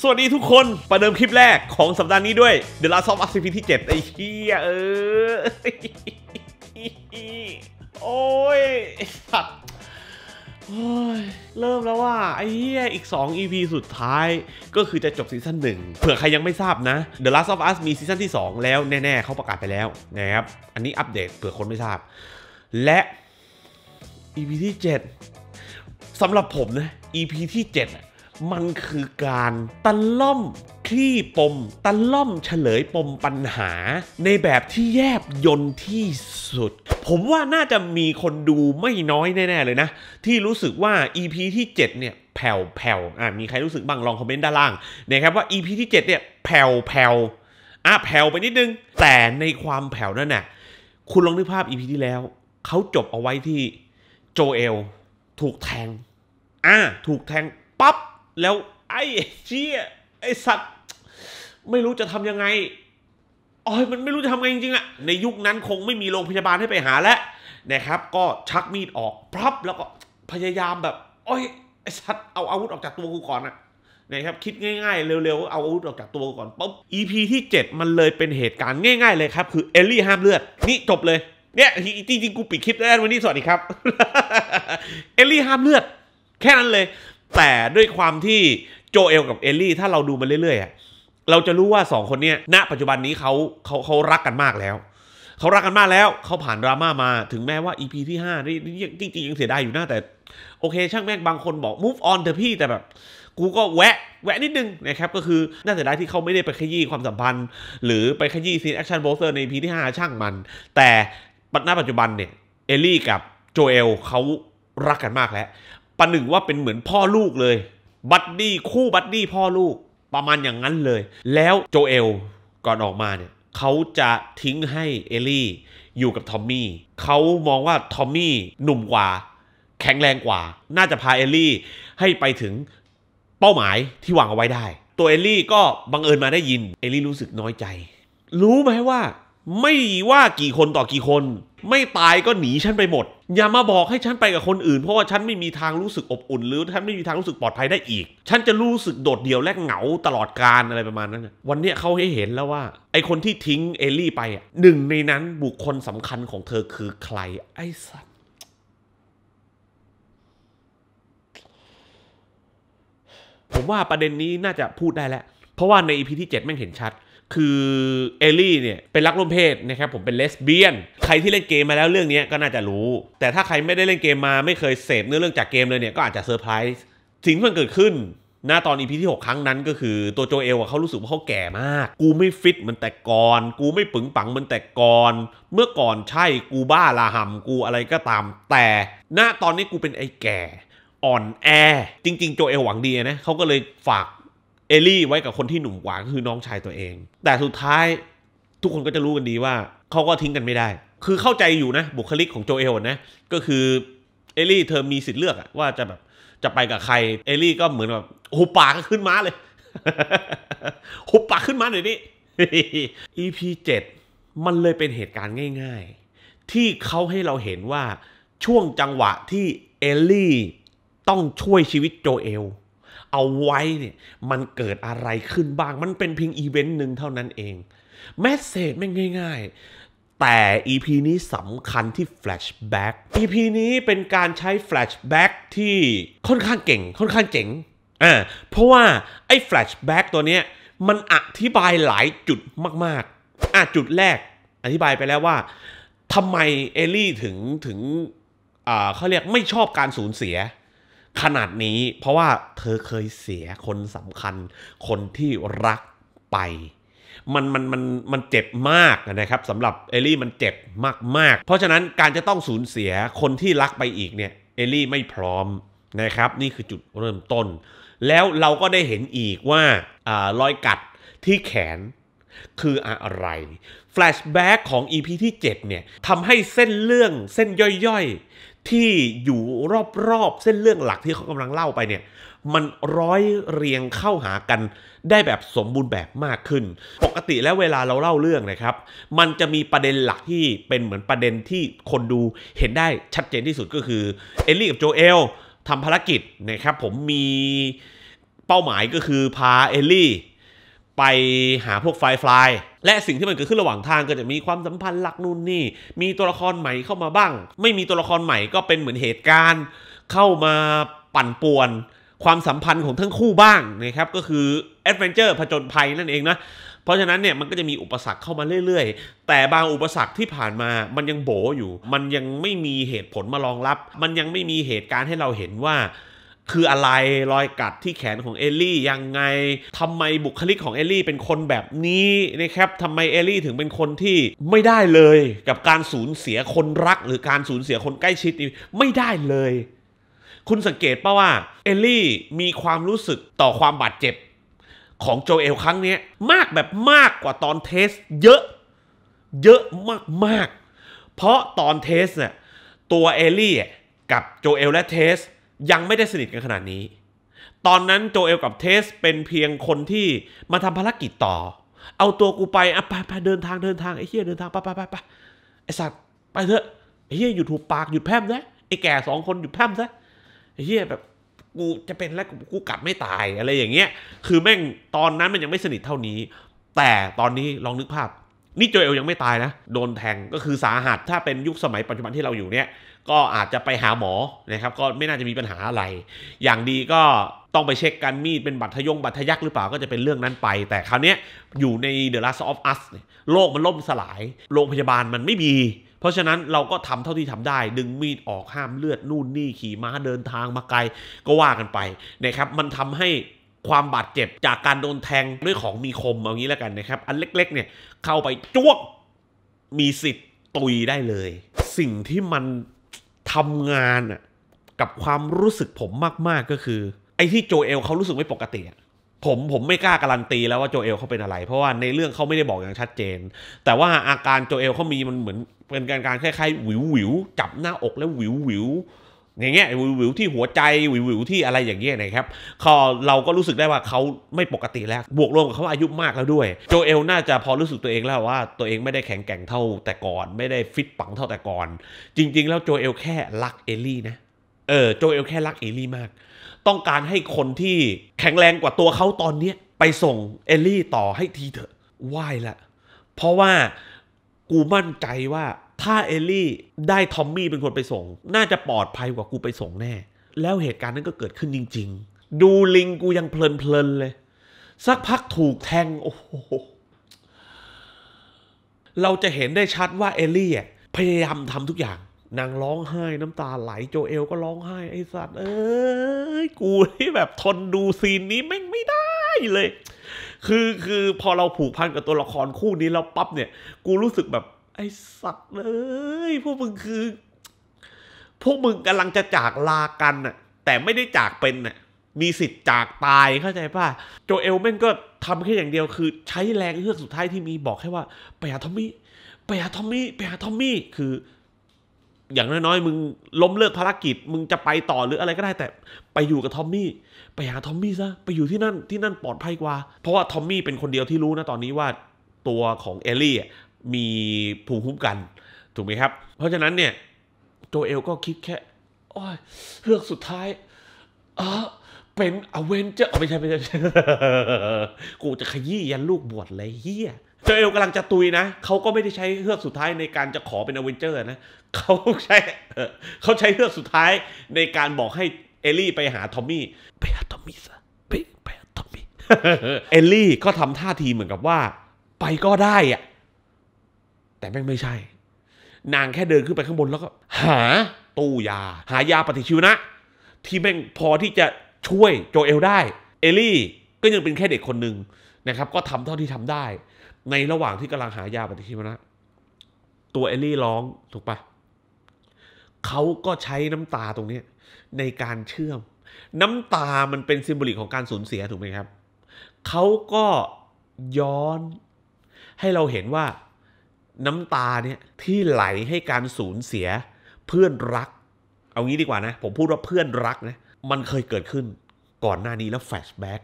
สวัสดีทุกคนประเดิมคลิปแรกของสัปดาห์นี้ด้วย The Last of Us CP ที่7ไอ้เหี้ยเออโอ้ยสัตว์เริ่มแล้วว่าไอ้เหี้ยอีก 2 EP สุดท้ายก็คือจะจบซีซั่นหนึ่งเผื่อใครยังไม่ทราบนะ The Last of Us มีซีซั่นที่2 แล้วแน่ๆเขาประกาศไปแล้วนะครับ อันนี้อัปเดตเผื่อคนไม่ทราบ และ EP ที่ 7สำหรับผมนะ EP ที่ 7มันคือการตะล่อมคลี่ปมตะล่อมเฉลยปมปัญหาในแบบที่แยบยนที่สุด ผมว่าน่าจะมีคนดูไม่น้อย แน่ๆ เลยนะ ที่รู้สึกว่า EP ที่7เนี่ยแผ่วแผ่วอ่ามีใครรู้สึกบ้างลองคอมเมนต์ด้านล่างนะครับ ว่า EP ที่ 7เนี่ยแผ่วแผ่วอ่ะแผ่วไปนิดนึง แต่ในความแผ่วนั่นน่ะคุณลองนึกภาพ EP ที่แล้ว เขาจบเอาไว้ที่โจเอลถูกแทงอ่าถูกแทงปั๊บแล้วไอ้เชี่ยไอ้สัตว์ไม่รู้จะทำยังไงโอ้ยมันไม่รู้จะทำไงจริงๆอะในยุคนั้นคงไม่มีโรงพยาบาลให้ไปหาแล้วนะครับก็ชักมีดออกพรับแล้วก็พยายามแบบโอ้ยไอ้สัตว์เอาอาวุธออกจากตัวกูก่อนอะนะครับคิดง่ายๆเร็วๆเอาอาวุธออกจากตัวก่อนปุ๊บ EP ที่ 7 มันเลยเป็นเหตุการณ์ง่ายๆ เลยครับคือเอลลี่ห้ามเลือดนี่จบเลยเนี่ยจริงๆกูปิดคลิปแล้วันนี้สวัสดีครับ เอลลี่ห้ามเลือด แค่นั้นเลยแต่ด้วยความที่โจเอลกับเอลลี่ถ้าเราดูมาเรื่อยๆ เราจะรู้ว่า 2 คนเนี้ยณปัจจุบันนี้เขาเขาเขารักกันมากแล้วเขารักกันมากแล้วเขาผ่านดราม่ามาถึงแม้ว่า EP ที่5นี่จริงๆยังเสียดายอยู่นะแต่โอเค ช่างแม่งบางคนบอก move on เถอะพี่ แต่แบบ กูก็แวะ แวะนิดนึงนะครับก็คือน่าเสียดายที่เขาไม่ได้ไปขยี้ความสัมพันธ์หรือไปขยี้ซีนแอคชั่นโบสเตอร์ใน EP ที่ 5 ช่างมัน แต่ณปัจจุบันเนี่ยเอลลี่กับโจเอลเขารักกันมากแล้วปะหนึ่งว่าเป็นเหมือนพ่อลูกเลย บัดดี้คู่บัดดี้พ่อลูกประมาณอย่างนั้นเลย แล้วโจเอล ก่อนออกมาเนี่ยเขาจะทิ้งให้เอลี่ อยู่กับทอมมี่เขามองว่า ทอมมี่หนุ่มกว่า แข็งแรงกว่า น่าจะพาเอลี่ให้ไปถึงเป้าหมายที่วางเอาไว้ได้ ตัวเอลี่ก็บังเอิญมาได้ยินเอลี่รู้สึกน้อยใจ รู้ไหมว่าไม่ว่ากี่คนต่อกี่คน ไม่ตายก็หนีฉันไปหมด อย่ามาบอกให้ฉันไปกับคนอื่น เพราะว่าฉันไม่มีทางรู้สึกอบอุ่นหรือฉันไม่มีทางรู้สึกปลอดภัยได้อีก ฉันจะรู้สึกโดดเดี่ยวและเหงาตลอดการอะไรประมาณนั้น วันนี้เขาให้เห็นแล้วว่า ไอคนที่ทิ้งเอลลี่ไป หนึ่งในนั้นบุคคลสำคัญของเธอคือใครไอสัตว์ผมว่าประเด็นนี้น่าจะพูดได้แล้ว เพราะว่าในอีพีที่7แม่งเห็นชัดคือ เอลลี่เนี่ย เป็นรักร่วมเพศนะครับผมเป็นเลสเบี้ยน ใครที่เล่นเกมมาแล้วเรื่องนี้ก็น่าจะรู้ แต่ถ้าใครไม่ได้เล่นเกมมาไม่เคยเสพเนื้อเรื่องจากเกมเลยเนี่ย ก็อาจจะเซอร์ไพรส์สิ่งที่มันเกิดขึ้น หน้าตอนอีพีที่ 6 ครั้งนั้นก็คือตัวโจเอลเขารู้สึกว่าเขาแก่มาก กูไม่ฟิตเหมือนแต่ก่อนกูไม่ปึงปังเหมือนแต่ก่อน เมื่อก่อนใช่กูบ้าลาหำกูอะไรก็ตาม แต่หน้าตอนนี้กูเป็นไอ้แก่ อ่อนแอ จริง ๆโจเอลหวังดีนะเขาก็เลยฝากเอลี่ไว้กับคนที่หนุ่มกว่าก็คือน้องชายตัวเอง แต่สุดท้ายทุกคนก็จะรู้กันดีว่าเขาก็ทิ้งกันไม่ได้ คือเข้าใจอยู่นะ บุคลิกของโจเอลนะ ก็คือเอลี่ เธอมีสิทธิ์เลือกว่าจะแบบจะไปกับใครเอลี่ก็เหมือนแบบหุบปากขึ้นม้าเลยหุบปากขึ้นม้าหน่อยนี่ EP 7 มันเลยเป็นเหตุการณ์ง่ายๆ ที่เขาให้เราเห็นว่าช่วงจังหวะที่เอลลี่ต้องช่วยชีวิตโจเอลเอาไว้เนี่ยมันเกิดอะไรขึ้นบ้างมันเป็นเพียงอีเวนต์หนึ่งเท่านั้นเองแมสเซจไม่ง่ายๆแต่ EP นี้สำคัญที่แฟลชแบ็ก EP นี้เป็นการใช้แฟลชแบ็กที่ค่อนข้างเก่ง ค่อนข้างเจ๋งอ่าเพราะว่าไอ้แฟลชแบ็กตัวเนี้ยมันอธิบายหลายจุดมาก ๆอ่าจุดแรกอธิบายไปแล้วว่าทำไมเอลลี่ถึงถึงอ่าเขาเรียกไม่ชอบการสูญเสียขนาดนี้เพราะว่าเธอเคยเสียคนสำคัญ คนที่รักไป มันมันมันมันเจ็บมากนะครับสำหรับเอลลี่มันเจ็บมากๆ เพราะฉะนั้นการจะต้องสูญเสียคนที่รักไปอีกเนี่ยเอลลี่ไม่พร้อมนะครับนี่คือจุดเริ่มต้น แล้วเราก็ได้เห็นอีกว่ารอยกัดที่แขนคืออะไรแฟลชแบ็กของ EP ที่7เนี่ยทำให้เส้นเรื่องเส้นย่อยที่อยู่รอบๆ เส้นเรื่องหลักที่เขากำลังเล่าไปเนี่ยมันร้อยเรียงเข้าหากันได้แบบสมบูรณ์แบบมากขึ้น ปกติแล้วเวลาเราเล่าเรื่องนะครับ มันจะมีประเด็นหลักที่เป็นเหมือนประเด็นที่คนดูเห็นได้ชัดเจนที่สุดก็คือเอลลี่กับโจเอลทำภารกิจนะครับผมมีเป้าหมายก็คือ พาเอลลี่ไปหาพวกไฟฟลายและสิ่งที่มันเกิดขึ้นระหว่างทางก็จะมีความสัมพันธ์หลักนู่นนี่ มีตัวละครใหม่เข้ามาบ้าง ไม่มีตัวละครใหม่ก็เป็นเหมือนเหตุการณ์เข้ามาปั่นป่วน ความสัมพันธ์ของทั้งคู่บ้างนะครับก็คือแอดเวนเจอร์ผจญภัยนั่นเองนะเพราะฉะนั้นเนี่ยมันก็จะมีอุปสรรคเข้ามาเรื่อย ๆ แต่บางอุปสรรคที่ผ่านมามันยังโบอยู่ มันยังไม่มีเหตุผลมารองรับ มันยังไม่มีเหตุการณ์ให้เราเห็นว่าคืออะไรรอยกัดที่แขนของเอลลี่ยังไงทำไมบุคลิกของเอลลี่ เป็นคนแบบนี้นะครับทำไมเอลลี่ถึงเป็นคนที่ไม่ได้เลยกับการสูญเสียคนรัก หรือการสูญเสียคนใกล้ชิดนี่ไม่ได้เลย คุณสังเกตป่าว่าเอลลี่มีความรู้สึกต่อความบาดเจ็บ ของโจเอลครั้งนี้ มากแบบมากกว่าตอนเทส เยอะเยอะมากๆ เพราะตอนเทสเนี่ยตัวเอลลี่กับโจเอลและเทสยังไม่ได้สนิทกันขนาดนี้ ตอนนั้นโจเอลกับเทสเป็นเพียงคนที่มาทำภารกิจต่อ เอาตัวกูไปอ่ะไปไปเดินทางเดินทางไอ้เหี้ยเดินทางไปไปไปไปไอ้สัตว์ไปเถอะ ไอ้เหี้ยหยุดถูกปากหยุดแพมซะไอ้แก่สองคนหยุดแพมซะ ไอ้เหี้ยแบบกูจะเป็นแล้วกูกลับไม่ตายอะไรอย่างเงี้ย คือแม่งตอนนั้นมันยังไม่สนิทเท่านี้ แต่ตอนนี้ลองนึกภาพ นี่โจเอลยังไม่ตายนะโดนแทงก็คือสาหัส ถ้าเป็นยุคสมัยปัจจุบันที่เราอยู่เนี่ยก็อาจจะไปหาหมอนะครับ ก็ไม่น่าจะมีปัญหาอะไร อย่างดีก็ต้องไปเช็คการมีดเป็นบัตรทยงบัตรทยักหรือเปล่า ก็จะเป็นเรื่องนั้นไป แต่คราวนี้อยู่ใน The Last of Us โลกมันล่มสลายโรงพยาบาลมันไม่มี เพราะฉะนั้นเราก็ทำเท่าที่ทำได้ ดึงมีดออกห้ามเลือดนู่นนี่ขี่ม้าเดินทางมาไกลก็ว่ากันไปนะครับ มันทำให้ความบาดเจ็บจากการโดนแทงด้วยของมีคมเอางี้แล้วกันนะครับอันเล็กๆเนี่ยเข้าไปจ้วงมีสิทธิ์ตุยได้เลย สิ่งที่มันทำงานกับความรู้สึกผมมากๆ ก็คือ ไอ้ที่โจเอลเขารู้สึกไม่ปกติผมผมไม่กล้าการันตีแล้วว่าโจเอลเขาเป็นอะไร เพราะว่าในเรื่องเขาไม่ได้บอกอย่างชัดเจน แต่ว่าอาการโจเอลเขามีมันเหมือนเป็นการคล้ายๆหวิววิวจับหน้าอกแล้วหวิววิวอย่างเงี้ยวิววิวที่หัวใจวิววิวที่อะไรอย่างเงี้ยนะครับเขาเราก็รู้สึกได้ว่าเขาไม่ปกติแล้ว บวกรวมกับเขาอายุมากแล้วด้วยโจเอลน่าจะพอรู้สึกตัวเองแล้วว่าตัวเองไม่ได้แข็งแกร่งเท่า แต่ก่อน ไม่ได้ฟิตปังเท่าแต่ก่อน จริง ๆ แล้วโจเอลแค่รักเอลี่นะเออโจเอลแค่รักเอลี่มาก ต้องการให้คนที่แข็งแรงกว่าตัวเขาตอนเนี้ไปส่งเอลี่ต่อให้ทีเถอะไหวละเพราะว่ากูมั่นใจว่าถ้าเอลลี่ได้ทอมมี่เป็นคนไปส่ง น่าจะปลอดภัยกว่ากูไปส่งแน่ แล้วเหตุการณ์นั้นก็เกิดขึ้นจริงๆ ดูลิงกูยังเพลินๆเลย สักพักถูกแทง โอ้โหเราจะเห็นได้ชัดว่าเอลลี่พยายามทำทุกอย่าง นางร้องไห้ น้ำตาไหลโจเอลก็ร้องไห้ไอ้สัตว์เอ้ยกูที่แบบทนดูซีนนี้แม่งไม่ได้เลย คือคือพอเราผูกพันกับตัวละครคู่นี้แล้วปั๊บเนี่ย กูรู้สึกแบบไอสัตว์เลยพวกมึงคือ พวกมึงกำลังจะจากลากันน่ะ แต่ไม่ได้จากเป็นน่ะมีสิทธิ์จากตายเข้าใจป่ะโจเอลแม่งก็ทำแค่อย่างเดียวคือใช้แรงเฮือกสุดท้ายที่มีบอกแค่ว่าไปหาทอมมี่ไปหาทอมมี่ไปหาทอมมี่คือ อย่างน้อยๆมึงล้มเลิกภารกิจมึงจะไปต่อหรืออะไรก็ได้ แต่ไปอยู่กับทอมมี่ ไปหาทอมมี่ซะไปอยู่ที่นั่นที่นั่นปลอดภัยกว่า เพราะว่าทอมมี่เป็นคนเดียวที่รู้นะตอนนี้ว่า ตัวของเอลลี่มีภูมิคุ้มกันถูกไหมครับ เพราะฉะนั้นเนี่ย โจเอลก็คิดแค่โอ้ยเลือกสุดท้าย เออเป็นอเวนเจอร์ไม่ใช่ไม่ใช่กูจะขยี้ยันลูกบวชเลยเฮียเจเอลกำลังจะตุยนะเขาก็ไม่ได้ใช้เฮือกสุดท้ายในการจะขอเป็นอเวนเจอร์นะเขาใช้เขาใช้เฮือกสุดท้ายในการบอกให้เอลลี่ไปหาทอมมี่ไปหาทอมมี่ซะไปไปหาทอมมี่เอลลี่ก็ทำท่าทีเหมือนกับว่า ไปก็ได้อะแต่แม่งไม่ใช่ นางแค่เดินขึ้นไปข้างบนแล้วก็ หา ตู้ยาหายาปฏิชีวนะ ที่แม่งพอที่จะช่วยโจเอลได้ เอลี่ก็ยังเป็นแค่เด็กคนหนึ่งนะครับ ก็ทำเท่าที่ทำได้ ในระหว่างที่กำลังหายาปฏิชีวนะ ตัวเอลี่ร้องถูกปะเขาก็ใช้น้ำตาตรงนี้ ในการเชื่อม น้ำตามันเป็นซิมบลิกของการสูญเสียถูกไหมครับเขาก็ย้อน ให้เราเห็นว่าน้ำตาเนี่ยที่ไหลให้การสูญเสียเพื่อนรัก เอางี้ดีกว่านะผมพูดว่าเพื่อนรักนะ มันเคยเกิดขึ้นก่อนหน้านี้แล้วแฟชแบ็ก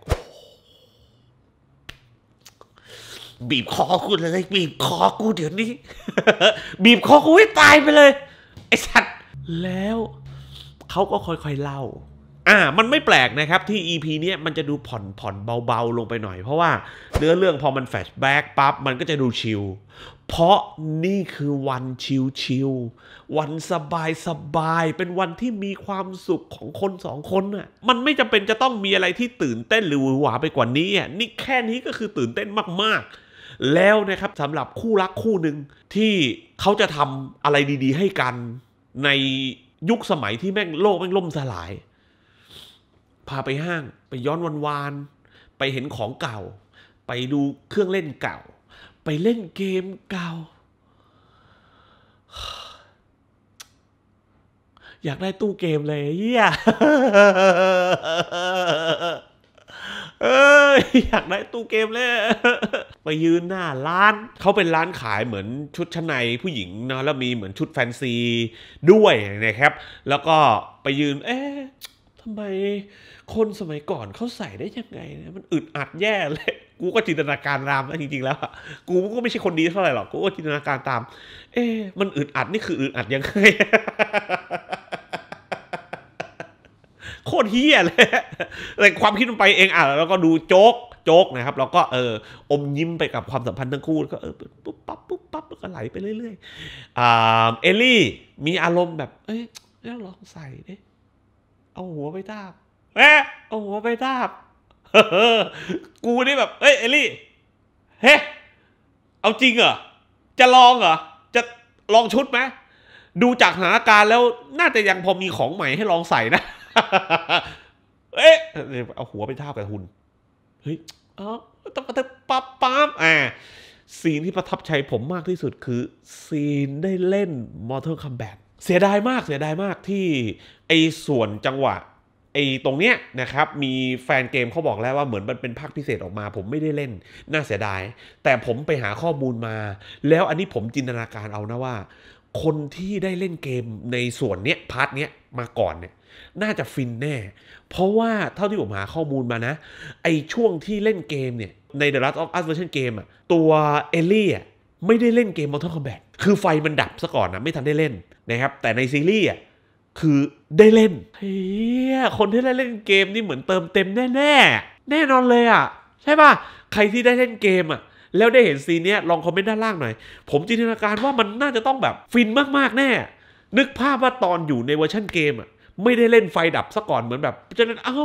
บีบคอกูเลยบีบคอกูเดี๋ยวนี้บีบคอกูให้ตายไปเลย ไอ้สัตว์ แล้วเขาก็ค่อยๆ เล่า อ่า มันไม่แปลกนะครับที่ EP เนี้ยมันจะดูผ่อนผ่อนเบาๆลงไปหน่อย เพราะว่าเนื้อเรื่องพอมันแฟชแบ็กปั๊บมันก็จะดูชิลเพราะนี่คือวันชิวๆวันสบายสบายเป็นวันที่มีความสุขของคนสองคนน่ะมันไม่จำเป็นจะต้องมีอะไรที่ตื่นเต้นหรือหวือหวาไปกว่านี้อ่ะนี่แค่นี้ก็คือตื่นเต้นมากๆ แล้วนะครับสำหรับคู่รักคู่หนึ่งที่เขาจะทำอะไรดีๆให้กัน ในยุคสมัยที่แม่งโลกแม่งล่มสลาย พาไปห้างไปย้อนวันวาน ไปเห็นของเก่า ไปดูเครื่องเล่นเก่าไปเล่นเกมเก่า อยากได้ตู้เกมเลยเฮียอยากได้ตู้เกมเลยไปยืนหน้าร้าน เขาเป็นร้านขายเหมือนชุดชั้นในผู้หญิงเนาะแล้วมีเหมือนชุดแฟนซีด้วยนะครับ แล้วก็ไปยืน เอ๊ะทำไม คนสมัยก่อนเขาใส่ได้ยังไงนะ มันอึดอัดแย่เลยกูก็จินตนาการตามนะจริงๆแล้วอะกูก็ไม่ใช่คนดีเท่าไหร่หรอกกูก็จินตนาการตาม เอ๊มันอึดอัดนี่คืออึดอัดยังไงโคตรเฮี้ยเลยแต่ความคิดมันไปเองอ่ะแล้วก็ดูโจ๊กโจ๊กนะครับ แล้วก็เออ อมยิ้มไปกับความสัมพันธ์ทั้งคู่ก็เออปุ๊บปั๊บปุ๊บปั๊บก็ไหลไปเรื่อยๆเอลลี่ มีอารมณ์แบบ เอ้ยลองใส่เ่ยเอาหัวไปทาบเอ๊ะเอาหัวไปทาบกูนี่แบบเอ้ยเอลี่ เฮ้ เอาจริงเหรอ จะลองเหรอ จะลองชุดไหม ดูจากสถานการณ์แล้วน่าจะยังพอมีของใหม่ให้ลองใส่นะ เอ๊ะเอาหัวไปทาบกับหุ่นเฮ้ยอ๋อต้องตาปั๊บปั๊บอ่าซีนที่ประทับใจผมมากที่สุดคือซีนได้เล่นมอเตอร์คัมแบ็กเสียดายมากเสียดายมากที่ ไอ้ส่วนจังหวะไอ้ตรงเนี้ยนะครับมีแฟนเกมเขาบอกแล้วว่าเหมือนมันเป็นภาคพิเศษออกมา ผมไม่ได้เล่นน่าเสียดาย แต่ผมไปหาข้อมูลมา แล้วอันนี้ผมจินตนาการเอานะว่า คนที่ได้เล่นเกมในส่วนเนี้ยพาร์ทเนี้ยมาก่อนเนี่ยน่าจะฟินแน่ เพราะว่าเท่าที่ผมหาข้อมูลมานะ ไอช่วงที่เล่นเกมเนี่ยใน The Last of Us Version Game อะตัวเอลลี่อะไม่ได้เล่นเกม Mortal Kombat คือไฟมันดับซะก่อนนะไม่ทันได้เล่นนะครับแต่ในซีรีส์อะคือได้เล่นเฮียคนที่ได้เล่นเกมนี่เหมือนเติมเต็มแน่แน่แน่นอนเลยอ่ะใช่ป่ะใครที่ได้เล่นเกมอ่ะ แล้วได้เห็นซีนเนี้ยลองคอมเมนต์ด้านล่างหน่อยผมจินตนาการว่ามันน่าจะต้องแบบฟินมากๆแน่ นึกภาพว่าตอนอยู่ในเวอร์ชันเกมอ่ะไม่ได้เล่นไฟดับซะก่อนเหมือนแบบจะนั้นเอ้า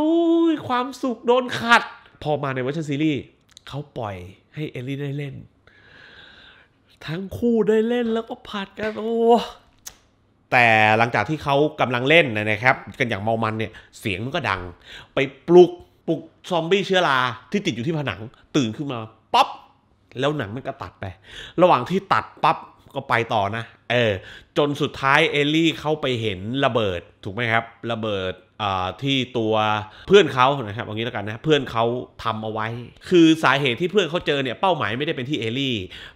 ความสุขโดนขัด พอมาในเวอร์ชันซีรีส์เขาปล่อยให้เอลลี่ได้เล่น ทั้งคู่ได้เล่นแล้วก็ผัดกันโอ้แต่หลังจากที่เขากำลังเล่นนะครับ กันอย่างเมามันเนี่ย เสียงมันก็ดัง ไปปลุกปลุกซอมบี้เชื้อราที่ติดอยู่ที่ผนังตื่นขึ้นมาปั๊บแล้วหนังมันก็ตัดไป ระหว่างที่ตัดปั๊บก็ไปต่อนะเออจนสุดท้ายเอลลี่เข้าไปเห็นระเบิดถูกไหมครับ ระเบิดที่ตัวเพื่อนเขานะครับอย่างนี้แล้วกันนะเพื่อนเขาทำเอาไว้ คือสาเหตุที่เพื่อนเขาเจอเนี่ยเป้าหมายไม่ได้เป็นที่เอลลี่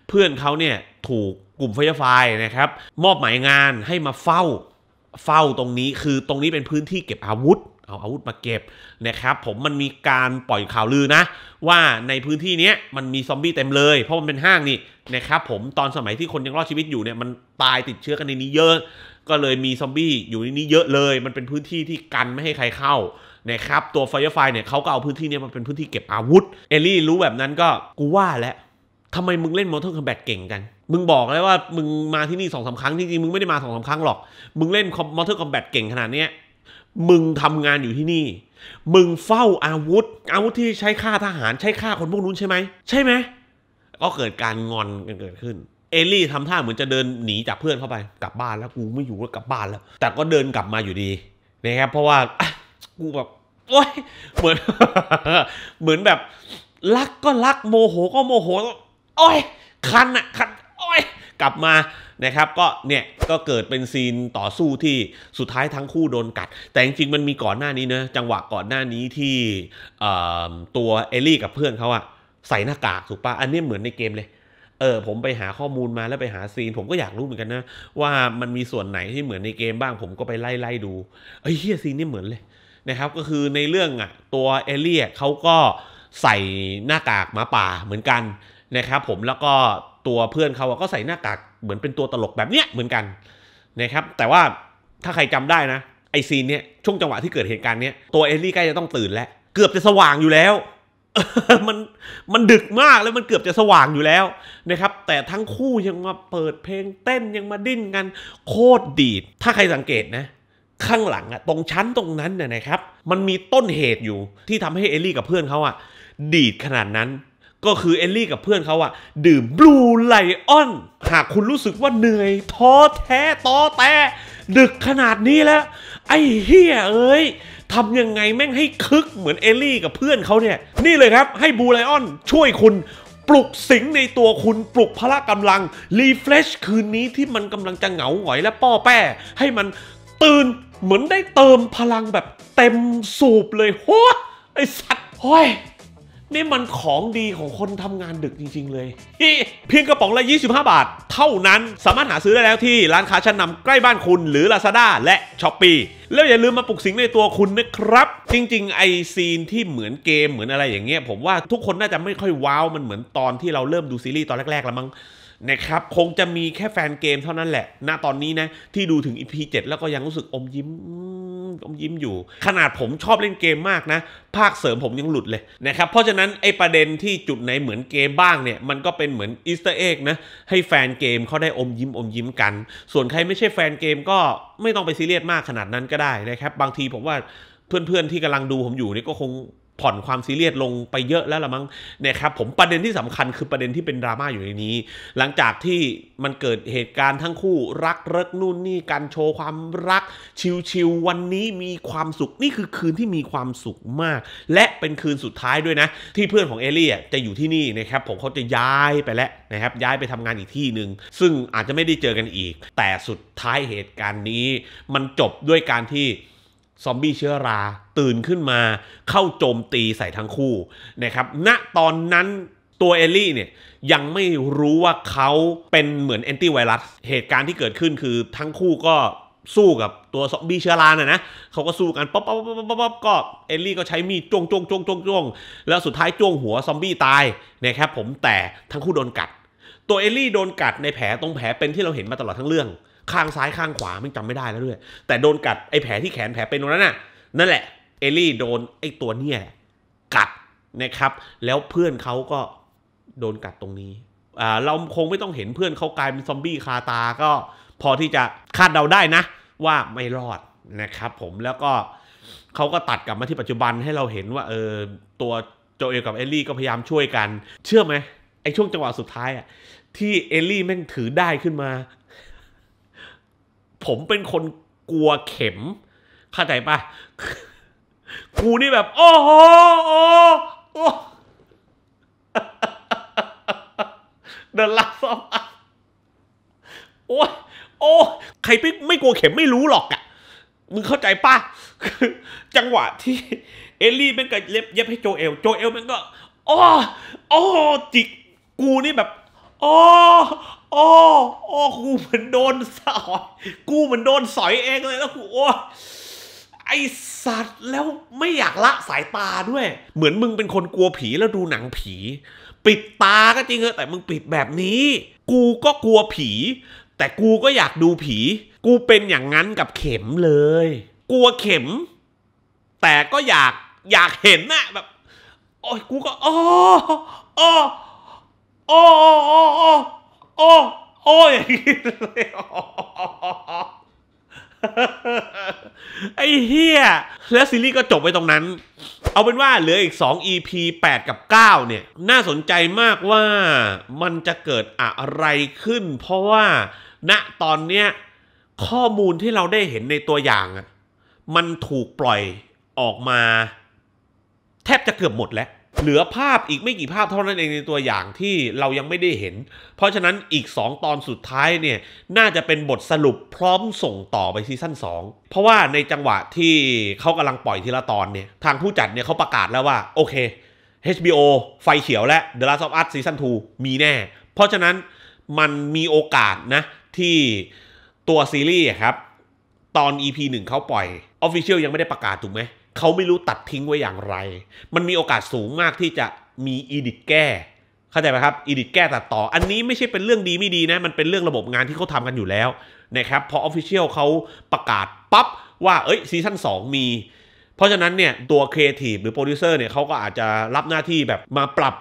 เพื่อนเขาเนี่ยถูกกลุ่มไฟไฟนะครับมอบหมายงานให้มาเฝ้า เฝ้าตรงนี้คือตรงนี้เป็นพื้นที่เก็บอาวุธ เอาอาวุธมาเก็บนะครับผมมันมีการปล่อยข่าวลือนะว่าในพื้นที่นี้มันมีซอมบี้เต็มเลยเพราะมันเป็นห้างนี่นะครับผมตอนสมัยที่คนยังรอดชีวิตอยู่เนี่ยมันตายติดเชื้อกันในนี้เยอะก็เลยมีซอมบี้อยู่ในนี้เยอะเลย มันเป็นพื้นที่ที่กันไม่ให้ใครเข้านะครับตัวไฟไฟเนี่ยเขาก็เอาพื้นที่นี้มาเป็นพื้นที่เก็บอาวุธเอลลี่รู้แบบนั้นก็กูว่าแล้วทำไมมึงเล่นมอเตอร์คอมแบทเก่งกันมึงบอกเลยว่ามึงมาที่นี่สองสาครั้งจริงๆ มึงไม่ได้มาสองสาครั้งหรอก มึงเล่นมอเตอร์คอมแบทเก่งขนาดเนี้ยมึงทำงานอยู่ที่นี่ มึงเฝ้าอาวุธอาวุธที่ใช้ฆ่าทหารใช้ฆ่าคนพวกนู้นใช่ไหม ใช่ไหมก็เกิดการงอนกันเกิดขึ้นเอลลี่ทำท่าเหมือนจะเดินหนีจากเพื่อนเข้าไปกลับบ้านแล้วกูไม่อยู่แล้วกลับบ้านแล้ว แต่ก็เดินกลับมาอยู่ดีนะครับเพราะว่ากูแบบโอ๊ยเหมือนเหมือนแบบรักก็รักโมโหก็โมโหโอ๊ยคันอะคันยกลับมานะครับก็เนี่ยก็เกิดเป็นซีนต่อสู้ที่สุดท้ายทั้งคู่โดนกัด แต่จริงๆมันมีก่อนหน้านี้นะจังหวะก่อนหน้านี้ที่ตัวเอลลี่กับเพื่อนเขาอะใส่หน้ากากถูกปะอันนี้เหมือนในเกมเลยเออผมไปหาข้อมูลมาแล้วไปหาซีน ผมก็อยากรู้เหมือนกันนะว่ามันมีส่วนไหนที่เหมือนในเกมบ้างผมก็ไปไล่ๆดูเฮ้เฮียซีนนี่เหมือนเลยนะครับก็คือในเรื่องอ่ะตัวเอลลี่เขาก็ใส่หน้ากากหมาป่าเหมือนกันนะครับผมแล้วก็ตัวเพื่อนเขาก็ใส่หน้ากาก เหมือนเป็นตัวตลกแบบเนี้ยเหมือนกันนะครับ แต่ว่าถ้าใครจำได้นะไอซีนเนี้ย ช่วงจังหวะที่เกิดเหตุการณ์เนี้ยตัวเอลลี่ใกล้จะต้องตื่นแล้ว เกือบจะสว่างอยู่แล้วมันมันดึกมากแล้วมันเกือบจะสว่างอยู่แล้วนะครับ แต่ทั้งคู่ยังมาเปิดเพลงเต้นยังมาดิ้นกันโคตรดีด ถ้าใครสังเกตนะข้างหลังอะตรงชั้นตรงนั้นน่ยนะครับ มันมีต้นเหตุอยู่ที่ทำให้เอลลี่กับเพื่อนเขาอะดีดขนาดนั้นก็คือเอลลี่กับเพื่อนเขาอะดื่มบลูไลออนหากคุณรู้สึกว่าเหนื่อย ท้อแท้ตอแตดึกขนาดนี้แล้ว ไอ้เฮียเอ้ยทำยังไงแม่งให้คึกเหมือนเอลลี่กับเพื่อนเขาเนี่ย นี่เลยครับ ให้บลูไลออนช่วยคุณปลุกสิงในตัวคุณปลุกพละกำลังรีเฟรชคืนนี้ที่มันกำลังจะเหงาหงอยและป้อแป้ ให้มันตื่นเหมือนได้เติมพลังแบบเต็มสูบเลยโหไอสัตว์อ้ยนี่มันของดีของคนทำงานดึกจริง ๆ เลยเพียงกระป๋องละ 25 บาท เท่านั้นสามารถหาซื้อได้แล้วที่ร้านค้าชั้นนำใกล้บ้านคุณหรือ Lazada และ s h อ p e e แล้วอย่าลืมมาปลุกสิงในตัวคุณนะครับ จริง ๆ ไอซีนที่เหมือนเกมเหมือนอะไรอย่างเงี้ยผมว่าทุกคนน่าจะไม่ค่อยว้าวมันเหมือนตอนที่เราเริ่มดูซีรีส์ตอนแรกๆละมั้งนะครับ คงจะมีแค่แฟนเกมเท่านั้นแหละณตอนนี้นะ ที่ดูถึง EP 7แล้วก็ยังรู้สึกอมยิ้มอมยิ้มอยู่ ขนาดผมชอบเล่นเกมมากนะ ภาคเสริมผมยังหลุดเลยนะครับ เพราะฉะนั้น ไอประเด็นที่จุดไหนเหมือนเกมบ้างเนี่ย มันก็เป็นเหมือนอีสเตอร์เอ็กนะ ให้แฟนเกมเขาได้อมยิ้มอมยิ้มกัน ส่วนใครไม่ใช่แฟนเกมก็ไม่ต้องไปซีเรียสมากขนาดนั้นก็ได้นะครับบางทีผมว่าเพื่อนๆที่กำลังดูผมอยู่นี่ก็คงผ่อนความซีเรียสลงไปเยอะแล้วละมั้งเนี่ยครับผมประเด็นที่สำคัญคือประเด็นที่เป็นดราม่าอยู่ในนี้ หลังจากที่มันเกิดเหตุการณ์ทั้งคู่รักเลิกนู่นนี่การโชว์ความรักชิวๆวันนี้มีความสุขนี่คือคืนที่มีความสุขมาก และเป็นคืนสุดท้ายด้วยนะ ที่เพื่อนของเอลี่จะอยู่ที่นี่นะครับ ผมเขาจะย้ายไปแล้วนะครับย้ายไปทำงานอีกที่หนึ่งซึ่งอาจจะไม่ได้เจอกันอีก แต่สุดท้ายเหตุการณ์นี้ มันจบด้วยการที่ซอมบี้เชื้อราตื่นขึ้นมาเข้าโจมตีใส่ทั้งคู่ นะครับณนะตอนนั้นตัวเอลลี่เนี่ย ยังไม่รู้ว่าเขาเป็นเหมือนแอนตี้ไวรัส เหตุการณ์ที่เกิดขึ้นคือทั้งคู่ก็สู้กับตัวซอมบี้เชื้อราน่ะนะเขาก็สู้กันป๊อปป๊อปป๊อปป๊อปก็เอลลี่ก็ใช้มีดจ้วงจ้วงจ้วงจ้วงจ้วงแล้วสุดท้ายจ้วงหัวซอมบี้ตายนะครับผมแต่ทั้งคู่โดนกัด ตัวเอลลี่โดนกัดในแผลตรงแผลเป็นที่เราเห็นมาตลอดทั้งเรื่องข้างซ้ายข้างขวาไม่จำไม่ได้แล้วด้วยแต่โดนกัดไอ้แผลที่แขนแผลเป็นตรงนั้นน่ะ นั่นแหละเอลี่โดนไอ้ตัวเนี่ยกัดนะครับ แล้วเพื่อนเขาก็โดนกัดตรงนี้เราคงไม่ต้องเห็นเพื่อนเขากลายเป็นซอมบี้คาตา ก็พอที่จะคาดเดาได้นะ ว่าไม่รอดนะครับ ผมแล้วก็เขาก็ตัดกลับมาที่ปัจจุบันให้เราเห็นว่าเออตัวโจเอลกับเอลลี่ก็พยายามช่วยกันเชื่อไหมไอ้ช่วงจังหวะสุดท้ายอ่ะที่เอลลี่แม่งถือได้ขึ้นมาผมเป็นคนกลัวเข็ม เข้าใจปะกูนี่แบบโอ้โหโอ้โอเดินลักซอมโอ้โอ้ใครไม่ไม่กลัวเข็มไม่รู้หรอกอะ่ะมึงเข้าใจปะจังหวะที่ เอลลี่มันก็เย็บเย็บให้โจเอล โจเอลมันก็อ๋ออ๋อจิกกูนี่แบบโอ้โอ้โอ้กูเหมือนโดนสอย กูเหมือนโดนสอยเองเลยแล้วกูโอ้ไอสัตว์แล้วไม่อยากละสายตาด้วย เหมือนมึงเป็นคนกลัวผีแล้วดูหนังผี ปิดตาก็จริงเออแต่มึงปิดแบบนี้ กูก็กลัวผี แต่กูก็อยากดูผี กูเป็นอย่างนั้นกับเข็มเลย กลัวเข็ม แต่ก็อยากอยากเห็นนะแบบโอ้ยกูก็อ๋ออ๋อโอ้ โอ้ โอ้ โอ้ โอ้ โอ้ย่างนี้ยไอ้เฮียและซีรีส์ก็จบไปตรงนั้น เอาเป็นว่า เหลืออีก 2 EP 8 กับ 9 เนี่ย น่าสนใจมากว่ามันจะเกิดอะไรขึ้น เพราะว่าณตอนเนี้ย ข้อมูลที่เราได้เห็นในตัวอย่างอะมันถูกปล่อยออกมา แทบจะเกือบหมดแล้วเหลือภาพอีกไม่กี่ภาพเท่านั้นเองในตัวอย่างที่เรายังไม่ได้เห็น เพราะฉะนั้นอีก 2 ตอนสุดท้ายเนี่ยน่าจะเป็นบทสรุปพร้อมส่งต่อไปซีซั่น2เพราะว่าในจังหวะที่เขากำลังปล่อยทีละตอนเนี่ยทางผู้จัดเนี่ยเขาประกาศแล้วว่า โอเค HBO ไฟเขียวและ The Last of Us ซีซั่น2มีแน่ เพราะฉะนั้นมันมีโอกาสนะที่ตัวซีรีส์ครับตอน EP 1เขาปล่อย Official ยังไม่ได้ประกาศถูกไหมเขาไม่รู้ตัดทิ้งไว้อย่างไร มันมีโอกาสสูงมากที่จะมีอีดิทแก้ เข้าใจไหมครับอีดิทแก้ตัดต่อ อันนี้ไม่ใช่เป็นเรื่องดีไม่ดีนะ มันเป็นเรื่องระบบงานที่เขาทำกันอยู่แล้วนะครับพอออฟฟิเชียลเขาประกาศปั๊บว่าเอ้ยซีซั่น2มี เพราะฉะนั้นเนี่ยตัวครีเอทีฟหรือโปรดิวเซอร์เนี่ยเขาก็อาจจะรับหน้าที่แบบมาปรับ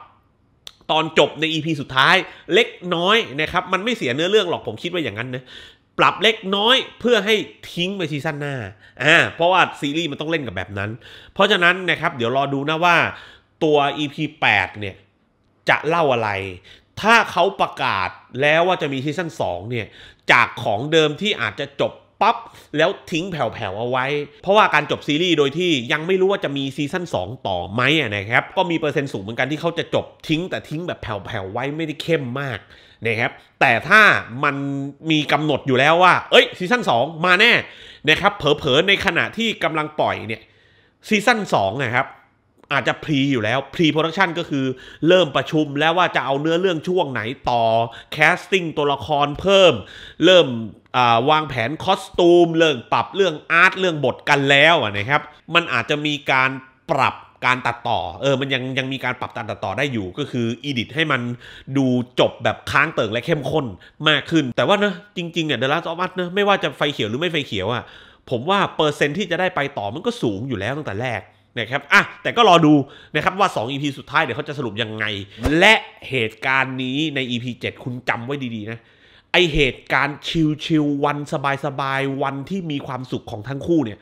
ตอนจบใน EP สุดท้ายเล็กน้อยนะครับมันไม่เสียเนื้อเรื่องหรอกผมคิดว่าอย่างนั้นนะปรับเล็กน้อยเพื่อให้ทิ้งไปซีซั่นหน้า อ่า เพราะว่าซีรีส์มันต้องเล่นกับแบบนั้น เพราะฉะนั้นนะครับเดี๋ยวรอดูนะว่าตัว EP 8เนี่ยจะเล่าอะไร ถ้าเขาประกาศแล้วว่าจะมีซีซั่น2เนี่ยจากของเดิมที่อาจจะจบปั๊บแล้วทิ้งแผ่วๆเอาไว้ เพราะว่าการจบซีรีส์โดยที่ยังไม่รู้ว่าจะมีซีซั่น2ต่อไหมนะครับก็มีเปอร์เซ็นต์สูงเหมือนกันที่เขาจะจบทิ้งแต่ทิ้งแบบแผ่วๆไว้ไม่ได้เข้มมากนะครับ แต่ถ้ามันมีกำหนดอยู่แล้วว่า เอ้ยซีซั่น2มาแน่ นะครับเผลอๆในขณะที่กำลังปล่อยเนี่ยซีซั่น2นะครับอาจจะพรีอยู่แล้วพรีโปรดักชันก็คือเริ่มประชุมแล้วว่าจะเอาเนื้อเรื่องช่วงไหนต่อแคสติ้งตัวละครเพิ่ม เริ่มวางแผนคอสตูม เรื่องปรับเรื่องอาร์ตเรื่องบทกันแล้วนะครับมันอาจจะมีการปรับการตัดต่อเออมันยังยังมีการปรับการตัดต่อได้อยู่ก็คืออีดิทให้มันดูจบแบบค้างเติ่งและเข้มข้นมากขึ้น แต่ว่าเนะจริงๆเนี่ยเดลัสออฟอัสเนะไม่ว่าจะไฟเขียวหรือไม่ไฟเขียวอะ่ะผมว่าเปอร์เซ็นที่จะได้ไปต่อมันก็สูงอยู่แล้วตั้งแต่แรกนะครับอ่ะแต่ก็รอดูนะครับว่า 2 EP สุดท้ายเดี๋ยวเขาจะสรุปยังไง และเหตุการณ์นี้ใน EP 7คุณจำไว้ดีๆนะไอเหตุการณ์ชิลๆวันสบายๆวันที่มีความสุขของทั้งคู่เนี่ย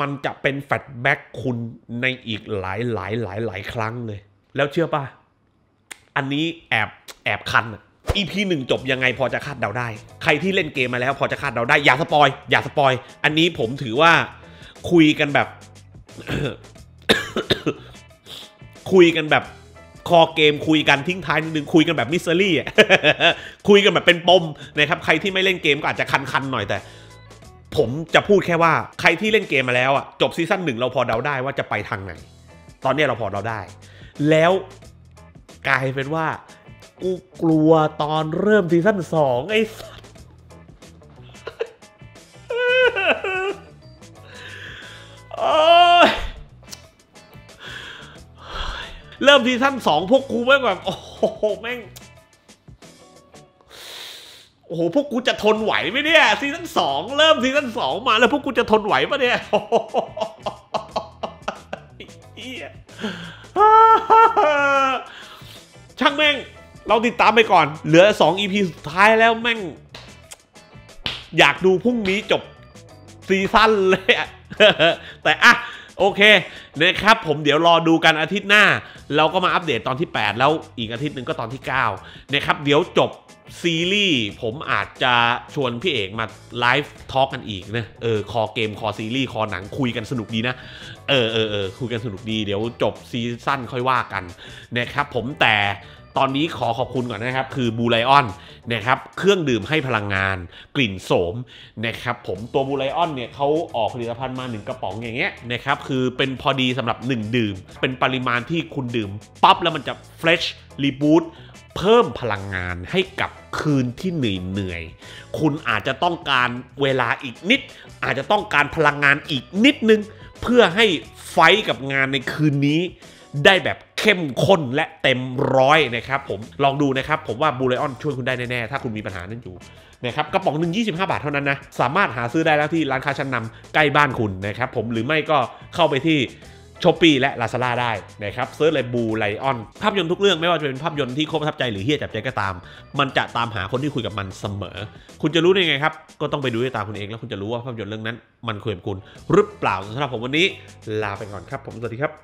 มันจะเป็นแฟลชแบ็กคุณในอีกหลายหลายหลายหลายครั้งเลย แล้วเชื่อป่ะ อันนี้แอบ แอบคันอีพีหนึ่งจบยังไงพอจะคาดเดาได้ ใครที่เล่นเกมมาแล้วพอจะคาดเดาได้อย่าสปอย อย่าสปอย อันนี้ผมถือว่าคุยกันแบบ คุยกันแบบ คอเกมคุยกันทิ้งท้ายนิดนึงคุยกันแบบมิสซิลี่คุยกันแบบเป็นปมนะครับใครที่ไม่เล่นเกมก็อาจจะคันๆหน่อยแต่ผมจะพูดแค่ว่าใครที่เล่นเกมมาแล้วอ่ะจบซีซั่นหนึ่งเราพอเดาได้ว่าจะไปทางไหนตอนนี้เราพอเดาได้ แล้วกลายเป็นว่ากูกลัวตอนเริ่มซีซั่นสองไอ้สัสเริ่มซีซั่นสองพวกกูแม่งแบบโอ้โหแม่งโอ้โห พวกกูจะทนไหวไหมเนี่ยซีซั่นสองเริ่มซีซั่นสองมาแล้วพวกกูจะทนไหวปะเนี่ยช่างแม่ง เราติดตามไปก่อน เหลือสอองีพีสุดท้ายแล้วแม่ง อยากดูพรุ่งนี้จบซีซั่นเลยแต่อะโอเคนะครับผมเดี๋ยวรอดูกันอาทิตย์หน้า เราก็มาอัปเดตตอนที่ 8 แล้วอีกอาทิตย์หนึ่งก็ตอนที่9นะครับเดี๋ยวจบซีรีส์ ผมอาจจะชวนพี่เอกมาไลฟ์ทอล์กกันอีกนะ เออ คอเกม คอซีรีส์ คอหนังคุยกันสนุกดีนะ เออเออเออคุยกันสนุกดี เดี๋ยวจบซีซั่นค่อยว่ากัน นะครับ ผมแต่ตอนนี้ขอขอบคุณก่อนนะครับ คือบูไลออนนะครับ เครื่องดื่มให้พลังงานกลิ่นโสม นะครับ ผมตัวบูไลออนเนี่ยเขาออกผลิตภัณฑ์มา 1 กระป๋อง อย่างเงี้ยนะครับคือเป็นพอดีสำหรับ 1 ดื่ม เป็นปริมาณที่คุณดื่มปั๊บแล้วมันจะเฟรชรีบูตเพิ่มพลังงานให้กับคืนที่เหนื่อยเหนื่อยคุณอาจจะต้องการเวลาอีกนิด อาจจะต้องการพลังงานอีกนิดนึง เพื่อให้ไฟกับงานในคืนนี้ ได้แบบเข้มข้นและเต็มร้อยนะครับ ผมลองดูนะครับ ผมว่าบูเลออนช่วยคุณได้แน่ๆ ถ้าคุณมีปัญหานั้นอยู่นะครับกระป๋องหนึ่ง25 บาทเท่านั้นนะสามารถหาซื้อได้แล้วที่ร้านค้าชั้นนำใกล้บ้านคุณนะครับผมหรือไม่ก็เข้าไปที่ช้อปปี้และลาซา d าได้นะครับเซิร์ชเลยบูไลออนภาพยนตร์ทุกเรื่อง ไม่ว่าจะเป็นภาพยนตร์ที่โคตรประทับใจหรือเฮี้ยจับใจก็ตาม มันจะตามหาคนที่คุยกับมันเสมอ คุณจะรู้ได้ไงครับก็ต้องไปดูด้วยตาคุณเองแล้วคุณจะรู้ว่าภาพยนตร์เรื่องนั้น มันคุยกับคุณหรือเปล่าสำหรับผมวันนี้ลาไปก่อนครับ ผมสวัสดีครับ